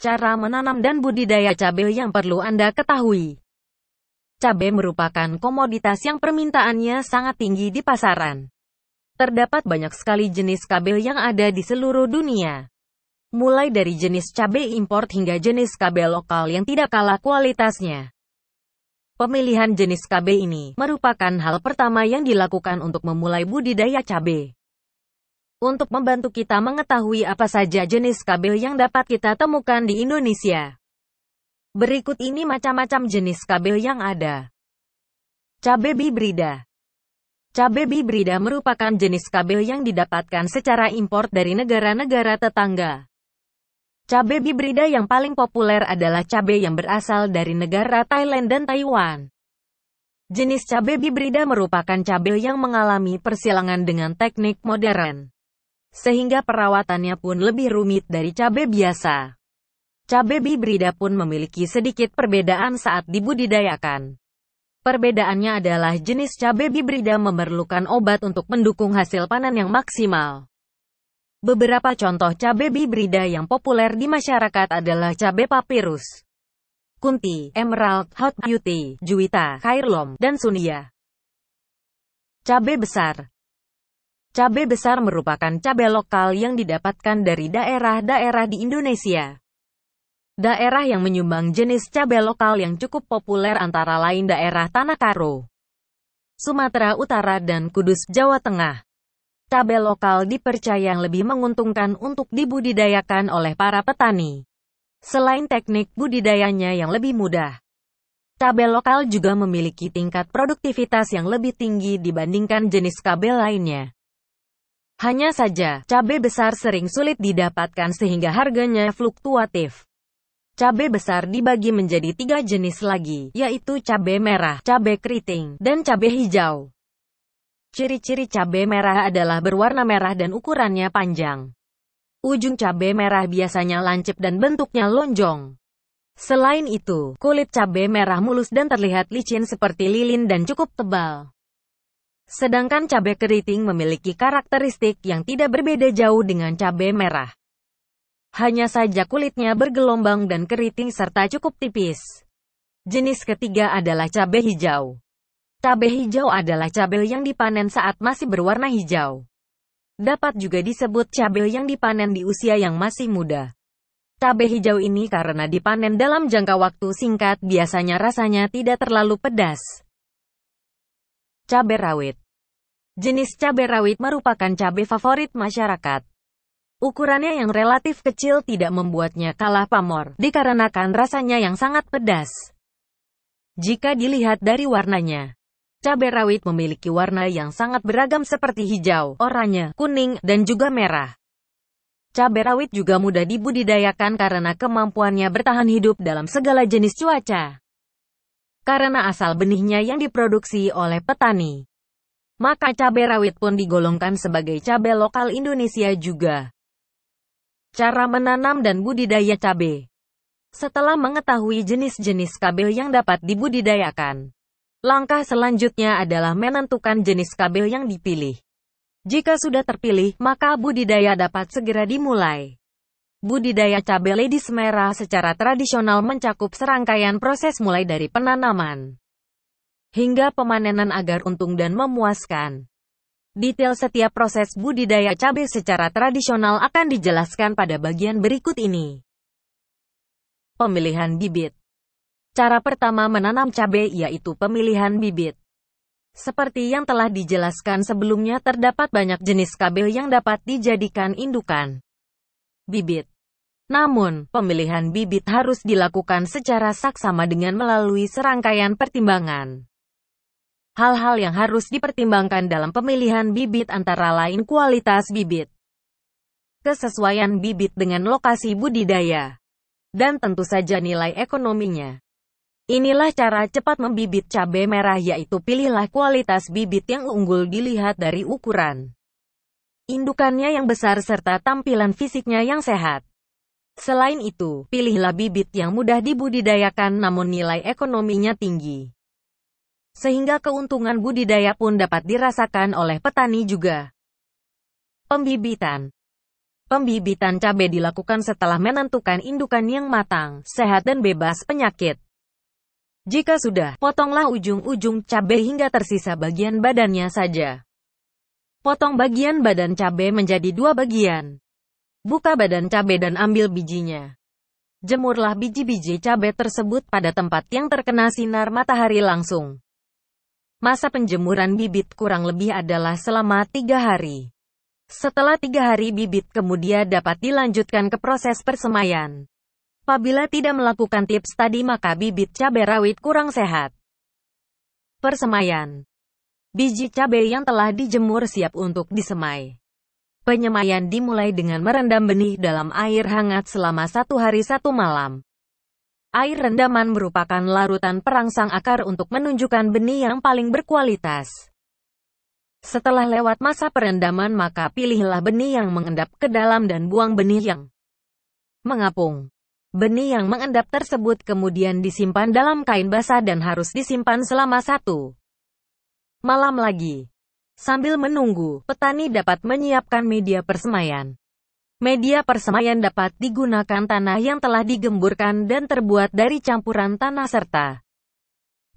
Cara menanam dan budidaya cabai yang perlu Anda ketahui. Cabai merupakan komoditas yang permintaannya sangat tinggi di pasaran. Terdapat banyak sekali jenis cabai yang ada di seluruh dunia. Mulai dari jenis cabai impor hingga jenis cabai lokal yang tidak kalah kualitasnya. Pemilihan jenis cabai ini merupakan hal pertama yang dilakukan untuk memulai budidaya cabai untuk membantu kita mengetahui apa saja jenis kabel yang dapat kita temukan di Indonesia. Berikut ini macam-macam jenis kabel yang ada. Cabe bibrida Cabe bibrida merupakan jenis kabel yang didapatkan secara impor dari negara-negara tetangga. Cabe bibrida yang paling populer adalah cabe yang berasal dari negara Thailand dan Taiwan. Jenis cabe bibrida merupakan cabe yang mengalami persilangan dengan teknik modern sehingga perawatannya pun lebih rumit dari cabai biasa. Cabai bibrida pun memiliki sedikit perbedaan saat dibudidayakan. Perbedaannya adalah jenis cabai bibrida memerlukan obat untuk mendukung hasil panen yang maksimal. Beberapa contoh cabai bibrida yang populer di masyarakat adalah cabai papirus, kunti, emerald, hot beauty, juwita, kairlom, dan sunia. Cabai besar Cabai besar merupakan cabai lokal yang didapatkan dari daerah-daerah di Indonesia. Daerah yang menyumbang jenis cabai lokal yang cukup populer antara lain daerah Tanah Karo, Sumatera Utara dan Kudus, Jawa Tengah. Cabai lokal dipercaya lebih menguntungkan untuk dibudidayakan oleh para petani. Selain teknik budidayanya yang lebih mudah, cabai lokal juga memiliki tingkat produktivitas yang lebih tinggi dibandingkan jenis cabai lainnya. Hanya saja, cabai besar sering sulit didapatkan sehingga harganya fluktuatif. Cabai besar dibagi menjadi tiga jenis lagi, yaitu cabai merah, cabai keriting, dan cabai hijau. Ciri-ciri cabai merah adalah berwarna merah dan ukurannya panjang. Ujung cabai merah biasanya lancip dan bentuknya lonjong. Selain itu, kulit cabai merah mulus dan terlihat licin seperti lilin dan cukup tebal. Sedangkan cabai keriting memiliki karakteristik yang tidak berbeda jauh dengan cabai merah. Hanya saja kulitnya bergelombang dan keriting serta cukup tipis. Jenis ketiga adalah cabai hijau. Cabai hijau adalah cabai yang dipanen saat masih berwarna hijau. Dapat juga disebut cabai yang dipanen di usia yang masih muda. Cabai hijau ini karena dipanen dalam jangka waktu singkat biasanya rasanya tidak terlalu pedas. Cabai rawit. Jenis cabai rawit merupakan cabai favorit masyarakat. Ukurannya yang relatif kecil tidak membuatnya kalah pamor, dikarenakan rasanya yang sangat pedas. Jika dilihat dari warnanya, cabai rawit memiliki warna yang sangat beragam seperti hijau, oranye, kuning, dan juga merah. Cabai rawit juga mudah dibudidayakan karena kemampuannya bertahan hidup dalam segala jenis cuaca karena asal benihnya yang diproduksi oleh petani. Maka cabai rawit pun digolongkan sebagai cabai lokal Indonesia juga. Cara menanam dan budidaya cabai Setelah mengetahui jenis-jenis kabel yang dapat dibudidayakan, langkah selanjutnya adalah menentukan jenis kabel yang dipilih. Jika sudah terpilih, maka budidaya dapat segera dimulai. Budidaya cabai ladies merah secara tradisional mencakup serangkaian proses mulai dari penanaman hingga pemanenan agar untung dan memuaskan. Detail setiap proses budidaya cabai secara tradisional akan dijelaskan pada bagian berikut ini. Pemilihan bibit Cara pertama menanam cabai yaitu pemilihan bibit. Seperti yang telah dijelaskan sebelumnya terdapat banyak jenis kabel yang dapat dijadikan indukan bibit. Namun, pemilihan bibit harus dilakukan secara saksama dengan melalui serangkaian pertimbangan. Hal-hal yang harus dipertimbangkan dalam pemilihan bibit antara lain kualitas bibit, kesesuaian bibit dengan lokasi budidaya, dan tentu saja nilai ekonominya. Inilah cara cepat membibit cabai merah yaitu pilihlah kualitas bibit yang unggul dilihat dari ukuran. Indukannya yang besar serta tampilan fisiknya yang sehat. Selain itu, pilihlah bibit yang mudah dibudidayakan namun nilai ekonominya tinggi. Sehingga keuntungan budidaya pun dapat dirasakan oleh petani juga. Pembibitan Pembibitan cabai dilakukan setelah menentukan indukan yang matang, sehat dan bebas penyakit. Jika sudah, potonglah ujung-ujung cabai hingga tersisa bagian badannya saja. Potong bagian badan cabai menjadi dua bagian. Buka badan cabai dan ambil bijinya. Jemurlah biji-biji cabai tersebut pada tempat yang terkena sinar matahari langsung. Masa penjemuran bibit kurang lebih adalah selama tiga hari. Setelah tiga hari bibit kemudian dapat dilanjutkan ke proses persemaian. Apabila tidak melakukan tips tadi maka bibit cabai rawit kurang sehat. Persemaian Biji cabai yang telah dijemur siap untuk disemai. Penyemaian dimulai dengan merendam benih dalam air hangat selama satu hari satu malam. Air rendaman merupakan larutan perangsang akar untuk menunjukkan benih yang paling berkualitas. Setelah lewat masa perendaman maka pilihlah benih yang mengendap ke dalam dan buang benih yang mengapung. Benih yang mengendap tersebut kemudian disimpan dalam kain basah dan harus disimpan selama satu malam lagi. Sambil menunggu, petani dapat menyiapkan media persemaian. Media persemaian dapat digunakan tanah yang telah digemburkan dan terbuat dari campuran tanah serta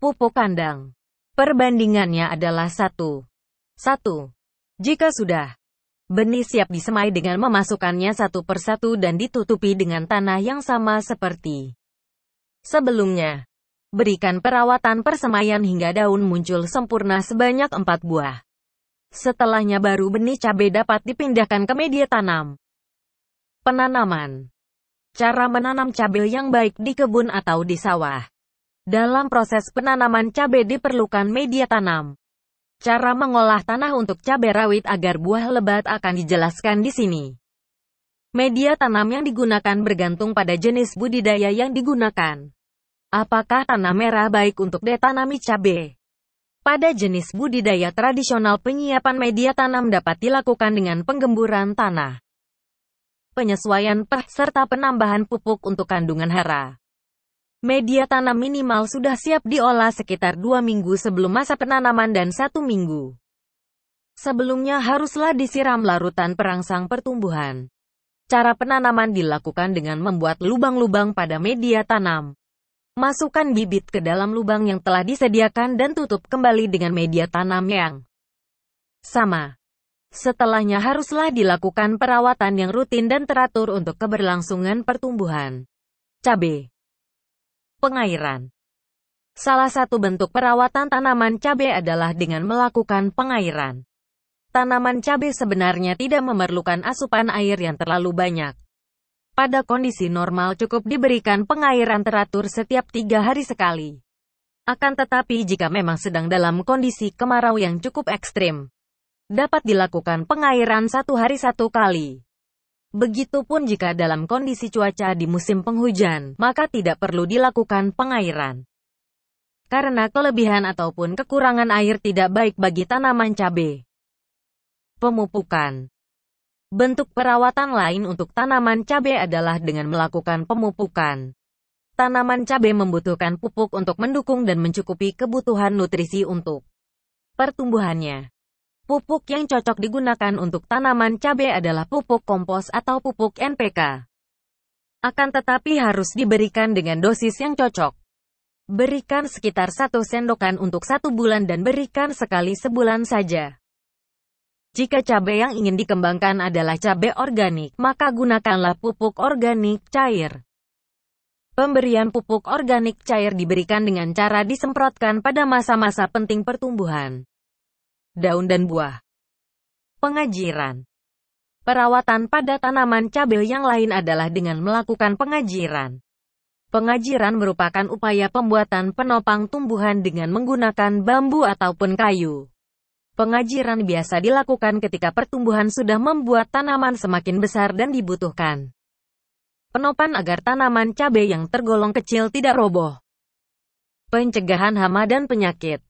pupuk kandang. Perbandingannya adalah satu satu. Jika sudah benih siap disemai dengan memasukkannya satu persatu dan ditutupi dengan tanah yang sama seperti sebelumnya. Berikan perawatan persemaian hingga daun muncul sempurna sebanyak empat buah. Setelahnya baru benih cabai dapat dipindahkan ke media tanam. Penanaman Cara menanam cabai yang baik di kebun atau di sawah. Dalam proses penanaman cabai diperlukan media tanam. Cara mengolah tanah untuk cabai rawit agar buah lebat akan dijelaskan di sini. Media tanam yang digunakan bergantung pada jenis budidaya yang digunakan. Apakah tanah merah baik untuk ditanami cabai? Pada jenis budidaya tradisional penyiapan media tanam dapat dilakukan dengan penggemburan tanah, penyesuaian pH, serta penambahan pupuk untuk kandungan hara. Media tanam minimal sudah siap diolah sekitar dua minggu sebelum masa penanaman dan satu minggu. Sebelumnya haruslah disiram larutan perangsang pertumbuhan. Cara penanaman dilakukan dengan membuat lubang-lubang pada media tanam. Masukkan bibit ke dalam lubang yang telah disediakan dan tutup kembali dengan media tanam yang sama. Setelahnya haruslah dilakukan perawatan yang rutin dan teratur untuk keberlangsungan pertumbuhan. Cabe. Pengairan Salah satu bentuk perawatan tanaman cabe adalah dengan melakukan pengairan. Tanaman cabe sebenarnya tidak memerlukan asupan air yang terlalu banyak. Pada kondisi normal cukup diberikan pengairan teratur setiap tiga hari sekali. Akan tetapi jika memang sedang dalam kondisi kemarau yang cukup ekstrim, dapat dilakukan pengairan satu hari satu kali. Begitupun jika dalam kondisi cuaca di musim penghujan, maka tidak perlu dilakukan pengairan. Karena kelebihan ataupun kekurangan air tidak baik bagi tanaman cabai. Pemupukan Bentuk perawatan lain untuk tanaman cabai adalah dengan melakukan pemupukan. Tanaman cabai membutuhkan pupuk untuk mendukung dan mencukupi kebutuhan nutrisi untuk pertumbuhannya. Pupuk yang cocok digunakan untuk tanaman cabai adalah pupuk kompos atau pupuk NPK. Akan tetapi harus diberikan dengan dosis yang cocok. Berikan sekitar satu sendokan untuk satu bulan dan berikan sekali sebulan saja. Jika cabai yang ingin dikembangkan adalah cabai organik, maka gunakanlah pupuk organik cair. Pemberian pupuk organik cair diberikan dengan cara disemprotkan pada masa-masa penting pertumbuhan. Daun dan buah. Pengajiran. Perawatan pada tanaman cabai yang lain adalah dengan melakukan pengajiran. Pengajiran merupakan upaya pembuatan penopang tumbuhan dengan menggunakan bambu ataupun kayu. Pengajiran biasa dilakukan ketika pertumbuhan sudah membuat tanaman semakin besar dan dibutuhkan. Penopan agar tanaman cabai yang tergolong kecil tidak roboh. Pencegahan hama dan penyakit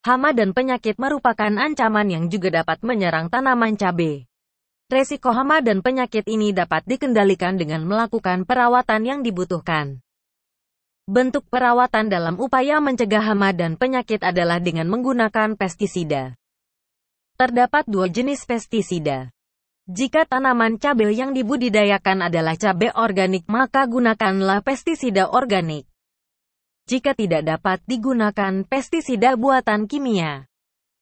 Hama dan penyakit merupakan ancaman yang juga dapat menyerang tanaman cabai. Resiko hama dan penyakit ini dapat dikendalikan dengan melakukan perawatan yang dibutuhkan. Bentuk perawatan dalam upaya mencegah hama dan penyakit adalah dengan menggunakan pestisida. Terdapat dua jenis pestisida. Jika tanaman cabai yang dibudidayakan adalah cabai organik maka gunakanlah pestisida organik. Jika tidak dapat digunakan pestisida buatan kimia.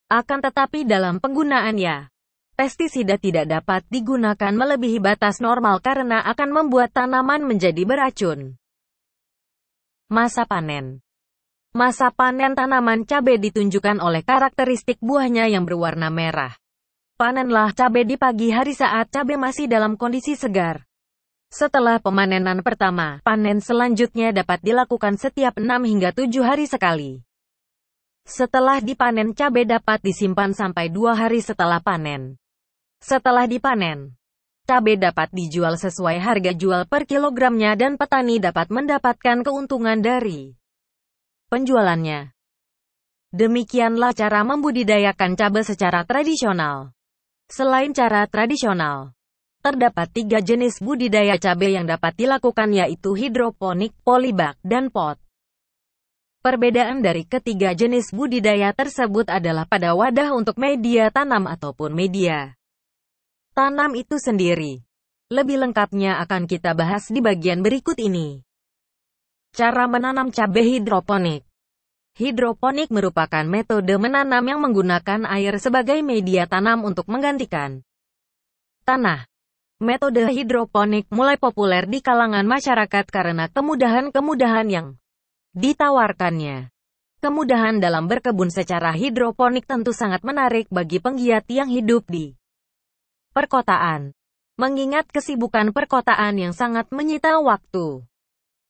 Akan tetapi dalam penggunaannya, pestisida tidak dapat digunakan melebihi batas normal karena akan membuat tanaman menjadi beracun. Masa panen Masa panen tanaman cabai ditunjukkan oleh karakteristik buahnya yang berwarna merah. Panenlah cabai di pagi hari saat cabai masih dalam kondisi segar. Setelah pemanenan pertama, panen selanjutnya dapat dilakukan setiap 6 hingga 7 hari sekali. Setelah dipanen cabai dapat disimpan sampai 2 hari setelah panen. Setelah dipanen, Cabai dapat dijual sesuai harga jual per kilogramnya dan petani dapat mendapatkan keuntungan dari penjualannya. Demikianlah cara membudidayakan cabai secara tradisional. Selain cara tradisional, terdapat tiga jenis budidaya cabai yang dapat dilakukan yaitu hidroponik, polybag, dan pot. Perbedaan dari ketiga jenis budidaya tersebut adalah pada wadah untuk media tanam ataupun media tanam itu sendiri. Lebih lengkapnya akan kita bahas di bagian berikut ini. Cara menanam cabai hidroponik Hidroponik merupakan metode menanam yang menggunakan air sebagai media tanam untuk menggantikan tanah. Metode hidroponik mulai populer di kalangan masyarakat karena kemudahan-kemudahan yang ditawarkannya. Kemudahan dalam berkebun secara hidroponik tentu sangat menarik bagi penggiat yang hidup di perkotaan. Mengingat kesibukan perkotaan yang sangat menyita waktu,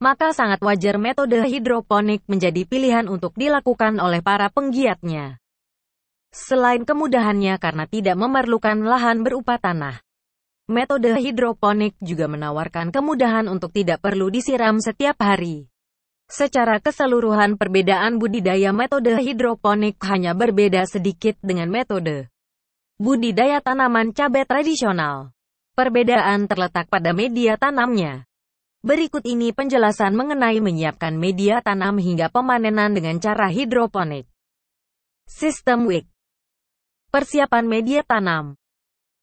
maka sangat wajar metode hidroponik menjadi pilihan untuk dilakukan oleh para penggiatnya. Selain kemudahannya karena tidak memerlukan lahan berupa tanah, metode hidroponik juga menawarkan kemudahan untuk tidak perlu disiram setiap hari. Secara keseluruhan perbedaan budidaya metode hidroponik hanya berbeda sedikit dengan metode budidaya tanaman cabai tradisional. Perbedaan terletak pada media tanamnya. Berikut ini penjelasan mengenai menyiapkan media tanam hingga pemanenan dengan cara hidroponik. Sistem WIC Persiapan media tanam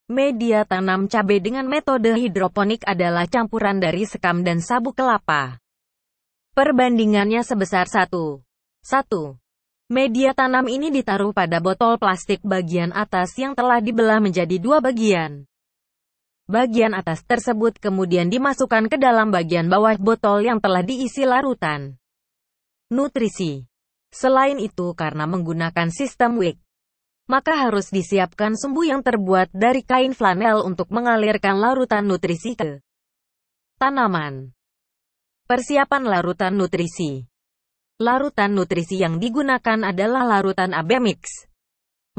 Media tanam cabai dengan metode hidroponik adalah campuran dari sekam dan sabuk kelapa. Perbandingannya sebesar 1. 1. Media tanam ini ditaruh pada botol plastik bagian atas yang telah dibelah menjadi dua bagian. Bagian atas tersebut kemudian dimasukkan ke dalam bagian bawah botol yang telah diisi larutan. Nutrisi Selain itu karena menggunakan sistem wig, maka harus disiapkan sumbu yang terbuat dari kain flanel untuk mengalirkan larutan nutrisi ke tanaman. Persiapan larutan nutrisi Larutan nutrisi yang digunakan adalah larutan AB Mix.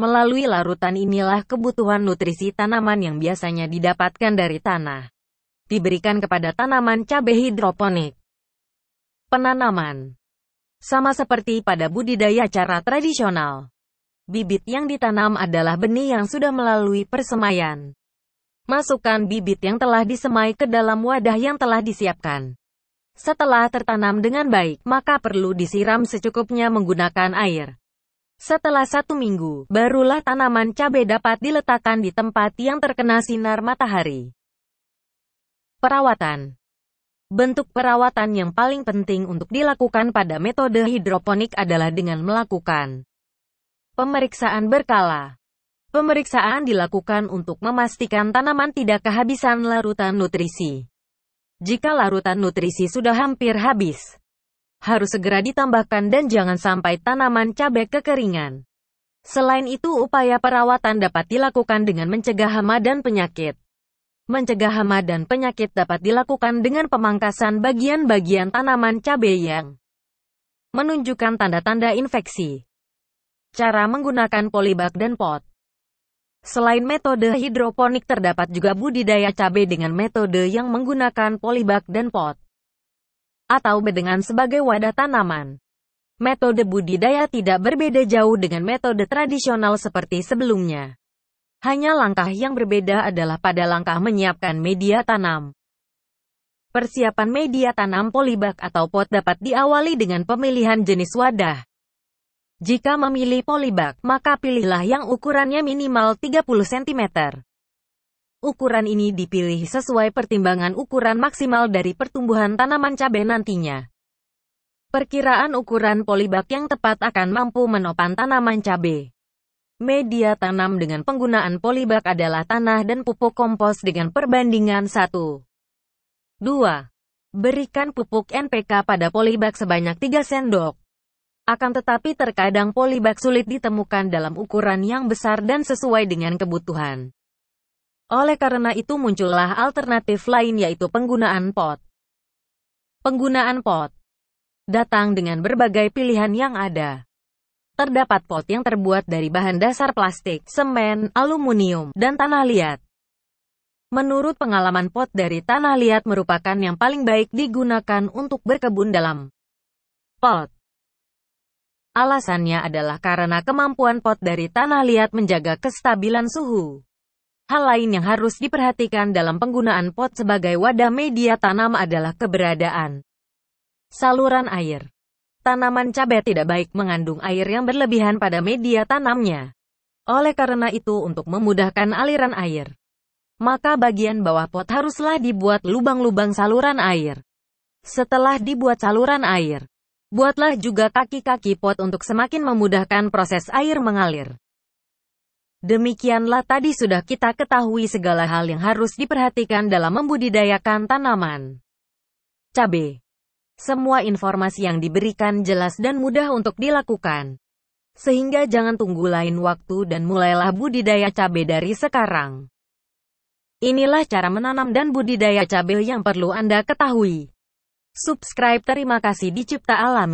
Melalui larutan inilah kebutuhan nutrisi tanaman yang biasanya didapatkan dari tanah. Diberikan kepada tanaman cabai hidroponik. Penanaman Sama seperti pada budidaya cara tradisional. Bibit yang ditanam adalah benih yang sudah melalui persemaian. Masukkan bibit yang telah disemai ke dalam wadah yang telah disiapkan. Setelah tertanam dengan baik, maka perlu disiram secukupnya menggunakan air. Setelah satu minggu, barulah tanaman cabai dapat diletakkan di tempat yang terkena sinar matahari. Perawatan Bentuk perawatan yang paling penting untuk dilakukan pada metode hidroponik adalah dengan melakukan pemeriksaan berkala. Pemeriksaan dilakukan untuk memastikan tanaman tidak kehabisan larutan nutrisi. Jika larutan nutrisi sudah hampir habis, harus segera ditambahkan dan jangan sampai tanaman cabai kekeringan. Selain itu, upaya perawatan dapat dilakukan dengan mencegah hama dan penyakit. Mencegah hama dan penyakit dapat dilakukan dengan pemangkasan bagian-bagian tanaman cabai yang menunjukkan tanda-tanda infeksi. Cara menggunakan polybag dan pot Selain metode hidroponik terdapat juga budidaya cabai dengan metode yang menggunakan polybag dan pot atau bedengan sebagai wadah tanaman. Metode budidaya tidak berbeda jauh dengan metode tradisional seperti sebelumnya. Hanya langkah yang berbeda adalah pada langkah menyiapkan media tanam. Persiapan media tanam polybag atau pot dapat diawali dengan pemilihan jenis wadah. Jika memilih polybag, maka pilihlah yang ukurannya minimal 30 cm. Ukuran ini dipilih sesuai pertimbangan ukuran maksimal dari pertumbuhan tanaman cabai nantinya. Perkiraan ukuran polybag yang tepat akan mampu menopang tanaman cabai. Media tanam dengan penggunaan polybag adalah tanah dan pupuk kompos dengan perbandingan 1. 2. Berikan pupuk NPK pada polybag sebanyak 3 sendok. Akan tetapi terkadang polybag sulit ditemukan dalam ukuran yang besar dan sesuai dengan kebutuhan. Oleh karena itu muncullah alternatif lain yaitu penggunaan pot. Penggunaan pot datang dengan berbagai pilihan yang ada. Terdapat pot yang terbuat dari bahan dasar plastik, semen, aluminium, dan tanah liat. Menurut pengalaman pot dari tanah liat merupakan yang paling baik digunakan untuk berkebun dalam pot. Alasannya adalah karena kemampuan pot dari tanah liat menjaga kestabilan suhu. Hal lain yang harus diperhatikan dalam penggunaan pot sebagai wadah media tanam adalah keberadaan saluran air. Tanaman cabai tidak baik mengandung air yang berlebihan pada media tanamnya. Oleh karena itu, untuk memudahkan aliran air, maka bagian bawah pot haruslah dibuat lubang-lubang saluran air. Setelah dibuat saluran air, Buatlah juga kaki-kaki pot untuk semakin memudahkan proses air mengalir. Demikianlah tadi sudah kita ketahui segala hal yang harus diperhatikan dalam membudidayakan tanaman. Cabe. Semua informasi yang diberikan jelas dan mudah untuk dilakukan. Sehingga jangan tunggu lain waktu dan mulailah budidaya cabe dari sekarang. Inilah cara menanam dan budidaya cabe yang perlu Anda ketahui. Subscribe terima kasih dicipta Alami.